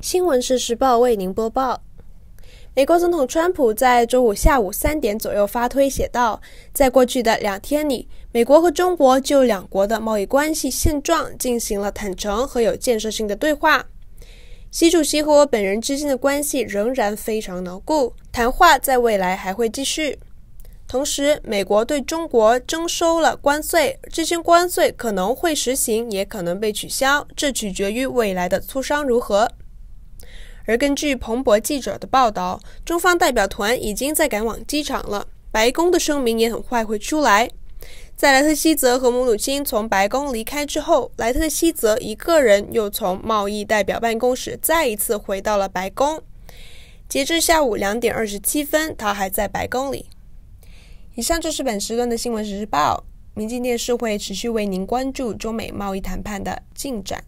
新闻实时报为您播报：美国总统川普在周五下午三点左右发推写道：“在过去的两天里，美国和中国就两国的贸易关系现状进行了坦诚和有建设性的对话。习主席和我本人之间的关系仍然非常牢固，谈话在未来还会继续。同时，美国对中国征收了关税，这些关税可能会实行，也可能被取消，这取决于未来的磋商如何。”而根据彭博记者的报道，中方代表团已经在赶往机场了。白宫的声明也很快会出来。在莱特希泽和母亲从白宫离开之后，莱特希泽一个人又从贸易代表办公室再一次回到了白宫。截至下午两点二十七分，他还在白宫里。以上就是本时段的新闻时事报。明镜电视会持续为您关注中美贸易谈判的进展。